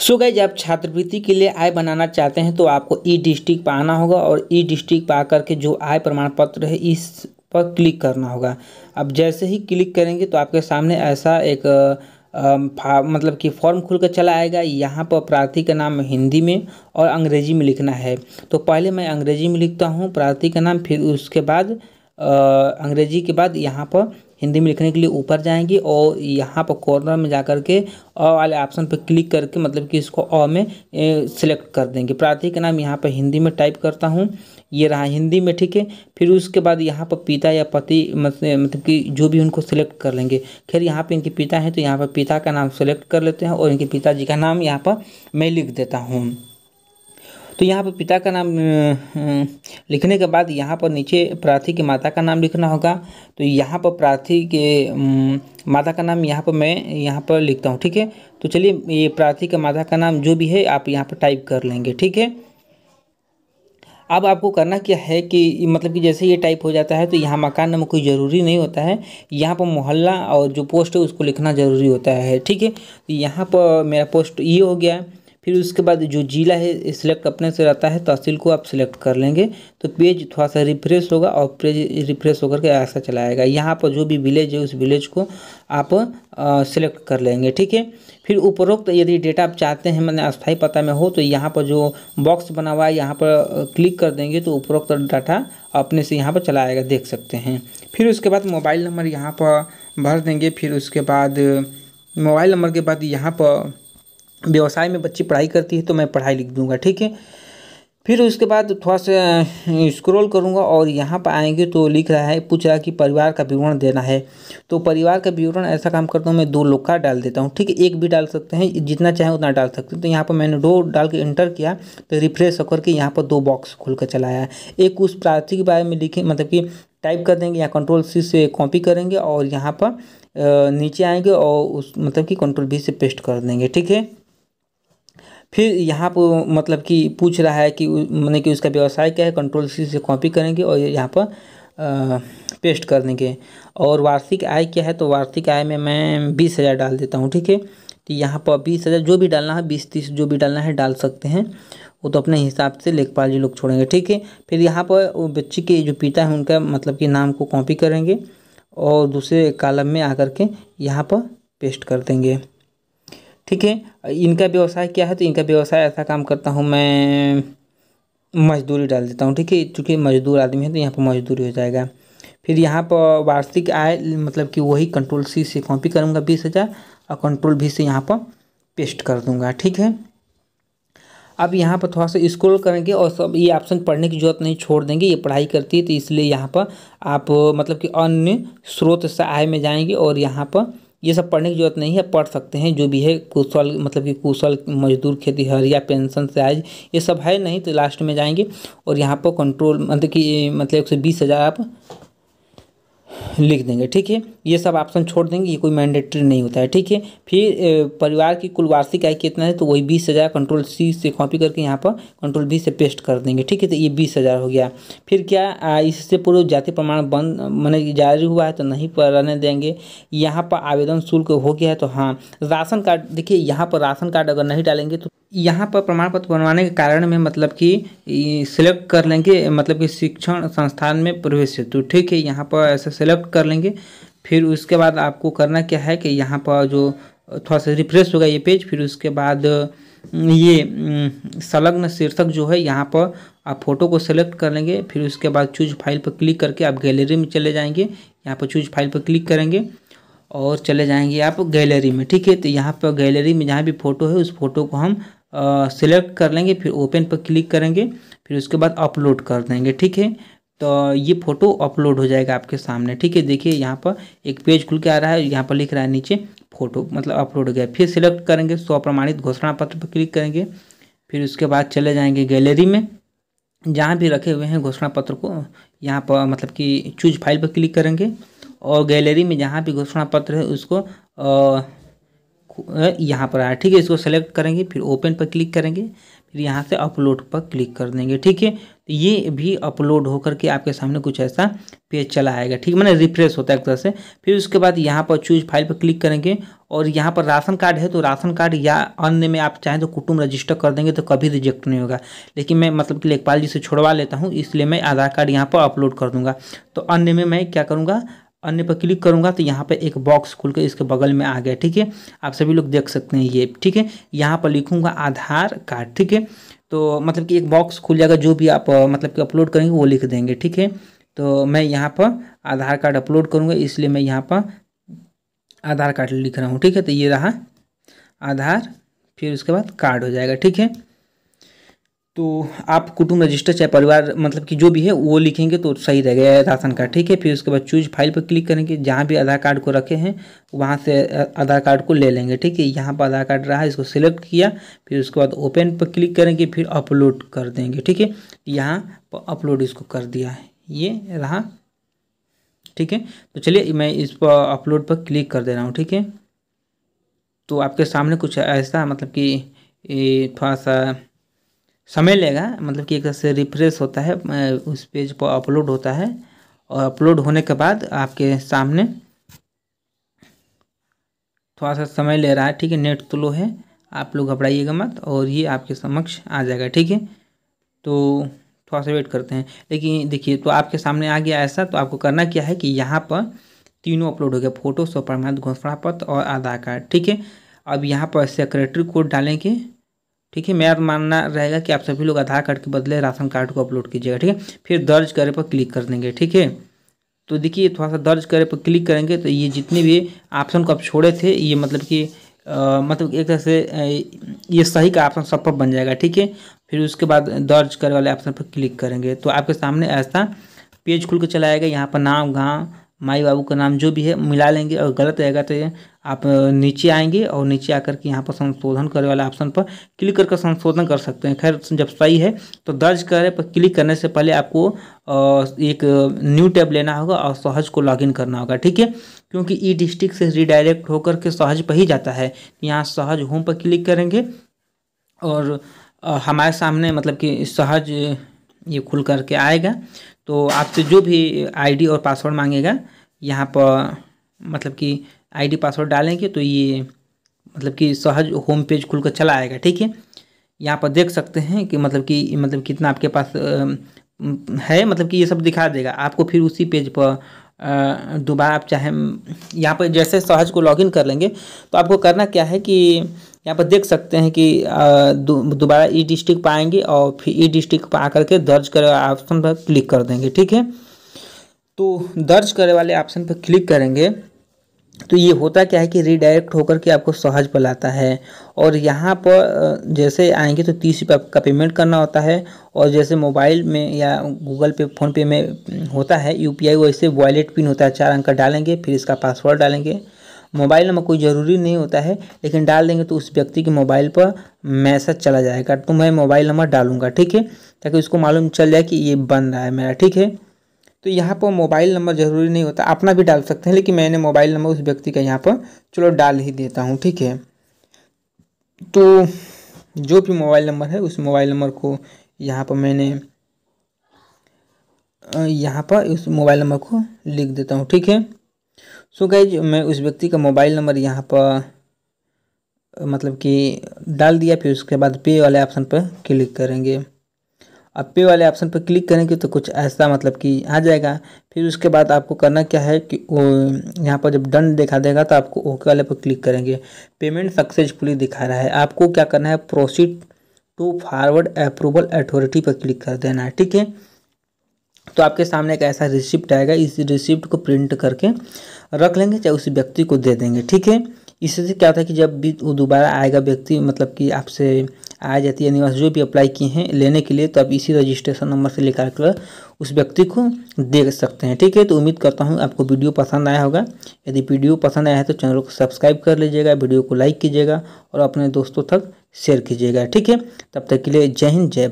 सो गई जब छात्रवृत्ति के लिए आय बनाना चाहते हैं तो आपको ई डिस्ट्रिक्ट पर आना होगा और ई डिस्ट्रिक्ट पर आकर के जो आय प्रमाण पत्र है इस पर क्लिक करना होगा अब जैसे ही क्लिक करेंगे तो आपके सामने ऐसा एक आ, मतलब कि फॉर्म खुल कर चला आएगा यहाँ पर प्रार्थी का नाम हिंदी में और अंग्रेजी में लिखना है तो पहले मैं अंग्रेजी में लिखता हूँ प्रार्थी का नाम फिर उसके बाद आ, अंग्रेजी के बाद यहाँ पर हिंदी में लिखने के लिए ऊपर जाएंगे और यहाँ पर कॉर्नर में जा कर के अ वाले ऑप्शन पर क्लिक करके मतलब कि इसको अ में सिलेक्ट कर देंगे प्रार्थी का नाम यहाँ पर हिंदी में टाइप करता हूँ ये रहा हिंदी में ठीक है फिर उसके बाद यहाँ पर पिता या पति मतलब कि जो भी उनको सिलेक्ट कर लेंगे खैर यहाँ पर इनके पिता हैं तो यहाँ पर पिता का नाम सेलेक्ट कर लेते हैं और इनके पिताजी का नाम यहाँ पर मैं लिख देता हूँ तो यहाँ पर पिता का नाम लिखने के बाद यहाँ पर नीचे प्रार्थी के माता का नाम लिखना होगा तो यहाँ पर प्रार्थी के माता का नाम यहाँ पर मैं यहाँ पर लिखता हूँ ठीक है तो चलिए ये प्रार्थी का माता का नाम जो भी है आप यहाँ पर टाइप कर लेंगे ठीक है अब आपको करना क्या है कि मतलब कि जैसे ये टाइप हो जाता है तो यहाँ मकान नंबर कोई ज़रूरी नहीं होता है यहाँ पर मोहल्ला और जो पोस्ट है उसको लिखना ज़रूरी होता है ठीक है तो यहाँ पर मेरा पोस्ट ये हो गया है फिर उसके बाद जो ज़िला है सिलेक्ट अपने से रहता है तहसील को आप सिलेक्ट कर लेंगे तो पेज थोड़ा सा रिफ्रेश होगा और पेज रिफ्रेश होकर के ऐसा चलाएगा यहाँ पर जो भी विलेज है उस विलेज को आप सिलेक्ट कर लेंगे ठीक है फिर उपरोक्त यदि डेटा आप चाहते हैं मैंने अस्थायी पता में हो तो यहाँ पर जो बॉक्स बना हुआ है यहाँ पर क्लिक कर देंगे तो उपरोक्त डाटा अपने से यहाँ पर चला आएगा देख सकते हैं फिर उसके बाद मोबाइल नंबर यहाँ पर भर देंगे फिर उसके बाद मोबाइल नंबर के बाद यहाँ पर व्यवसाय में बच्ची पढ़ाई करती है तो मैं पढ़ाई लिख दूंगा ठीक है फिर उसके बाद थोड़ा सा स्क्रॉल करूँगा और यहाँ पर आएंगे तो लिख रहा है पूछ रहा है कि परिवार का विवरण देना है तो परिवार का विवरण ऐसा काम करता हूँ मैं दो लोग का डाल देता हूँ ठीक है एक भी डाल सकते हैं जितना चाहे उतना डाल सकते हैं तो यहाँ पर मैंने दो डाल के इंटर किया तो रिफ्रेश होकर के यहाँ पर दो बॉक्स खोल कर चलाया एक उस प्रार्थी के बारे में लिखे मतलब कि टाइप कर देंगे या कंट्रोल सी से कॉपी करेंगे और यहाँ पर नीचे आएंगे और उस मतलब कि कंट्रोल बी से पेस्ट कर देंगे ठीक है फिर यहाँ पर मतलब कि पूछ रहा है कि मैंने कि उसका व्यवसाय क्या है कंट्रोल सी से कॉपी करेंगे और यहाँ पर पेस्ट कर देंगे और वार्षिक आय क्या है तो वार्षिक आय में मैं बीस हज़ार डाल देता हूँ ठीक है तो यहाँ पर बीस हज़ार जो भी डालना है बीस तीस जो भी डालना है डाल सकते हैं वो तो अपने हिसाब से लेखपाल जी लोग छोड़ेंगे ठीक है फिर यहाँ पर बच्चे के जो पिता है उनका मतलब कि नाम को कॉपी करेंगे और दूसरे कालम में आकर के यहाँ पर पेस्ट कर देंगे ठीक है इनका व्यवसाय क्या है तो इनका व्यवसाय ऐसा काम करता हूँ मैं मजदूरी डाल देता हूँ ठीक है चूँकि मजदूर आदमी है तो यहाँ पर मजदूरी हो जाएगा फिर यहाँ पर वार्षिक आय मतलब कि वही कंट्रोल सी से कॉपी करूँगा बीस हज़ार और कंट्रोल भी से यहाँ पर पेस्ट कर दूँगा ठीक है अब यहाँ पर थोड़ा सा स्क्रोल करेंगे और सब ये ऑप्शन पढ़ने की जरूरत नहीं छोड़ देंगे ये पढ़ाई करती है तो इसलिए यहाँ पर आप मतलब कि अन्य स्रोत से आय में जाएंगे और यहाँ पर ये सब पढ़ने की जरूरत नहीं है पढ़ सकते हैं जो भी है कुशल मतलब कि कुशल मजदूर खेती या पेंशन आज ये सब है नहीं तो लास्ट में जाएंगे और यहाँ पर कंट्रोल मतलब कि मतलब एक सौ बीस हज़ार आप लिख देंगे ठीक है ये सब ऑप्शन छोड़ देंगे ये कोई मैंडेटरी नहीं होता है ठीक है फिर परिवार की कुल वार्षिक आय कितना है तो वही बीस हज़ार कंट्रोल सी से कॉपी करके यहाँ पर कंट्रोल बी से पेस्ट कर देंगे ठीक है तो ये बीस हज़ार हो गया फिर क्या इससे पूर्व जाति प्रमाण बंद मैंने जारी हुआ है तो नहीं रहने देंगे यहाँ पर आवेदन शुल्क हो गया है तो हाँ राशन कार्ड देखिए यहाँ पर राशन कार्ड अगर नहीं डालेंगे तो यहाँ पर प्रमाण पत्र बनवाने के कारण में मतलब कि सिलेक्ट कर लेंगे मतलब कि शिक्षण संस्थान में प्रवेश हेतु ठीक है यहाँ पर ऐसा सिलेक्ट कर लेंगे फिर उसके बाद आपको करना क्या है कि यहाँ पर जो थोड़ा सा रिफ्रेश होगा ये पेज फिर उसके बाद ये संलग्न शीर्षक जो है यहाँ पर आप फोटो को सेलेक्ट कर लेंगे फिर उसके बाद चूज फाइल पर क्लिक करके आप गैलरी में चले जाएंगे यहाँ पर चूज फाइल पर क्लिक करेंगे और चले जाएंगे आप गैलरी में ठीक है तो यहाँ पर गैलरी में जहाँ भी फ़ोटो है उस फोटो को हम सेलेक्ट कर लेंगे फिर ओपन पर क्लिक करेंगे फिर उसके बाद अपलोड कर देंगे ठीक है तो ये फ़ोटो अपलोड हो जाएगा आपके सामने ठीक है देखिए यहाँ पर एक पेज खुल के आ रहा है यहाँ पर लिख रहा है नीचे फ़ोटो मतलब अपलोड हो गया फिर सिलेक्ट करेंगे स्व प्रमाणित घोषणा पत्र पर क्लिक करेंगे फिर उसके बाद चले जाएंगे गैलरी में जहाँ भी रखे हुए हैं घोषणा पत्र को यहाँ पर मतलब कि चूज फाइल पर क्लिक करेंगे और गैलरी में जहाँ भी घोषणा पत्र है उसको आ, यहाँ पर आया ठीक है इसको सेलेक्ट करेंगे फिर ओपन पर क्लिक करेंगे फिर यहाँ से अपलोड पर क्लिक कर देंगे ठीक है तो ये भी अपलोड होकर के आपके सामने कुछ ऐसा पेज चला आएगा ठीक है मैंने रिफ्रेश होता है एक तरह से फिर उसके बाद यहाँ पर चूज फाइल पर क्लिक करेंगे और यहाँ पर राशन कार्ड है तो राशन कार्ड या अन्य में आप चाहें तो कुटुंब रजिस्टर कर देंगे तो कभी रिजेक्ट नहीं होगा लेकिन मैं मतलब कि लेखपाल जी से छोड़वा लेता हूँ इसलिए मैं आधार कार्ड यहाँ पर अपलोड कर दूँगा तो अन्य में मैं क्या करूँगा अन्य पर क्लिक करूँगा तो यहाँ पे एक बॉक्स खुल के इसके बगल में आ गया ठीक है आप सभी लोग देख सकते हैं ये ठीक है यहाँ पर लिखूंगा आधार कार्ड ठीक है तो मतलब कि एक बॉक्स खुल जाएगा जो भी आप मतलब कि अपलोड करेंगे वो लिख देंगे ठीक है तो मैं यहाँ पर आधार कार्ड अपलोड करूँगा इसलिए मैं यहाँ पर आधार कार्ड लिख रहा हूँ ठीक है तो ये रहा आधार फिर उसके बाद कार्ड हो जाएगा ठीक है तो आप कुटुंब रजिस्टर चाहे परिवार मतलब कि जो भी है वो लिखेंगे तो सही रह गया राशन कार्ड ठीक है फिर उसके बाद चूज फाइल पर क्लिक करेंगे जहाँ भी आधार कार्ड को रखे हैं वहाँ से आधार कार्ड को ले लेंगे ठीक है यहाँ पर आधार कार्ड रहा है इसको सिलेक्ट किया फिर उसके बाद ओपन पर क्लिक करेंगे फिर अपलोड कर देंगे ठीक है यहाँ पर अपलोड इसको कर दिया है ये रहा ठीक है तो चलिए मैं इस पर अपलोड पर क्लिक कर दे रहा हूँ ठीक है तो आपके सामने कुछ ऐसा मतलब कि थोड़ा सा समय लेगा मतलब कि एक तरह से रिफ्रेश होता है उस पेज पर अपलोड होता है और अपलोड होने के बाद आपके सामने थोड़ा सा समय ले रहा है ठीक है नेट तो लो है आप लोग घबराइएगा मत और ये आपके समक्ष आ जाएगा ठीक है तो थोड़ा सा वेट करते हैं लेकिन देखिए तो आपके सामने आ गया ऐसा तो आपको करना क्या है कि यहाँ पर तीनों अपलोड हो गया फोटो स्वप्रमाणित घोषणा पत्र और आधार कार्ड ठीक है अब यहाँ पर सेक्रेटरी कोड डालेंगे ठीक है मेरा मानना रहेगा कि आप सभी लोग आधार कार्ड के बदले राशन कार्ड को अपलोड कीजिएगा ठीक है फिर दर्ज करे पर क्लिक कर देंगे ठीक है तो देखिए थोड़ा सा दर्ज करे पर क्लिक करेंगे तो ये जितने भी ऑप्शन को आप छोड़े थे ये मतलब कि मतलब एक तरह से ये सही का ऑप्शन सब पर बन जाएगा ठीक है फिर उसके बाद दर्ज करे वाले ऑप्शन पर क्लिक करेंगे तो आपके सामने ऐसा पेज खुल चला चलाएगा यहाँ पर नाम गाँव माई बाबू का नाम जो भी है मिला लेंगे और गलत रहेगा तो आप नीचे आएंगे और नीचे आकर के यहाँ पर संशोधन करने वाला ऑप्शन पर क्लिक करके संशोधन कर सकते हैं खैर जब सही है तो दर्ज करें पर क्लिक करने से पहले आपको एक न्यू टैब लेना होगा और सहज को लॉगिन करना होगा ठीक है क्योंकि ई डिस्ट्रिक्ट से रिडायरेक्ट होकर के सहज पर ही जाता है यहाँ सहज होम पर क्लिक करेंगे और हमारे सामने मतलब कि सहज ये खुल करके आएगा तो आपसे जो भी आईडी और पासवर्ड मांगेगा यहाँ पर मतलब कि आईडी पासवर्ड डालेंगे तो ये मतलब कि सहज होम पेज खुल कर चला आएगा ठीक है यहाँ पर देख सकते हैं कि मतलब कि मतलब कितना आपके पास है मतलब कि ये सब दिखा देगा आपको फिर उसी पेज पर दोबारा आप चाहे यहाँ पर जैसे सहज को लॉगिन कर लेंगे तो आपको करना क्या है कि यहाँ पर देख सकते हैं कि दोबारा ई e डिस्ट्रिक्ट पर आएंगे और फिर ई e डिस्ट्रिक्ट पर आकर के दर्ज कर ऑप्शन पर क्लिक कर देंगे ठीक है तो दर्ज करे वाले ऑप्शन पर क्लिक करेंगे तो ये होता क्या है कि रिडायरेक्ट होकर के आपको सहज पर लाता है और यहाँ पर जैसे आएंगे तो तीस रुपये का पेमेंट करना होता है और जैसे मोबाइल में या गूगल पे फ़ोनपे में होता है यू पी आई वैसे वॉलेट पिन होता है चार अंक का डालेंगे फिर इसका पासवर्ड डालेंगे मोबाइल नंबर कोई ज़रूरी नहीं होता है लेकिन डाल देंगे तो उस व्यक्ति के मोबाइल पर मैसेज चला जाएगा तो मैं मोबाइल नंबर डालूंगा ठीक है ताकि उसको मालूम चल जाए कि ये बन रहा है मेरा ठीक है तो यहाँ पर मोबाइल नंबर ज़रूरी नहीं होता अपना भी डाल सकते हैं लेकिन मैंने मोबाइल नंबर उस व्यक्ति का यहाँ पर चलो डाल ही देता हूँ ठीक है तो जो भी मोबाइल नंबर है उस मोबाइल नंबर को यहाँ पर मैंने यहाँ पर उस मोबाइल नंबर को लिख देता हूँ ठीक है सो गैज मैं उस व्यक्ति का मोबाइल नंबर यहाँ पर मतलब कि डाल दिया फिर उसके बाद पे वाले ऑप्शन पर क्लिक करेंगे अब पे वाले ऑप्शन पर क्लिक करेंगे तो कुछ ऐसा मतलब कि आ जाएगा फिर उसके बाद आपको करना क्या है कि यहाँ पर जब डन दिखा देगा तो आपको ओके वाले पर क्लिक करेंगे पेमेंट सक्सेसफुली दिखा रहा है आपको क्या करना है proceed to forward approval authority पर क्लिक कर देना है ठीक है तो आपके सामने एक ऐसा रिसिप्ट आएगा इस रिसिप्ट को प्रिंट करके रख लेंगे चाहे उस व्यक्ति को दे देंगे ठीक है इससे क्या होता है कि जब भी वो दोबारा आएगा व्यक्ति मतलब कि आपसे आ जाती है निवास जो भी अप्लाई किए हैं लेने के लिए तो आप इसी रजिस्ट्रेशन नंबर से लेकर कर उस व्यक्ति को देख सकते हैं ठीक है तो उम्मीद करता हूँ आपको वीडियो पसंद आया होगा यदि वीडियो पसंद आया है तो चैनल को सब्सक्राइब कर लीजिएगा वीडियो को लाइक कीजिएगा और अपने दोस्तों तक शेयर कीजिएगा ठीक है तब तक के लिए जय हिंद जय